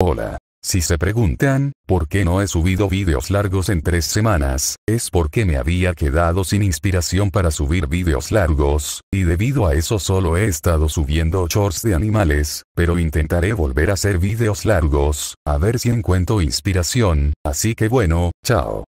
Hola. Si se preguntan, ¿por qué no he subido vídeos largos en tres semanas? Es porque me había quedado sin inspiración para subir vídeos largos, y debido a eso solo he estado subiendo shorts de animales, pero intentaré volver a hacer vídeos largos, a ver si encuentro inspiración, así que bueno, chao.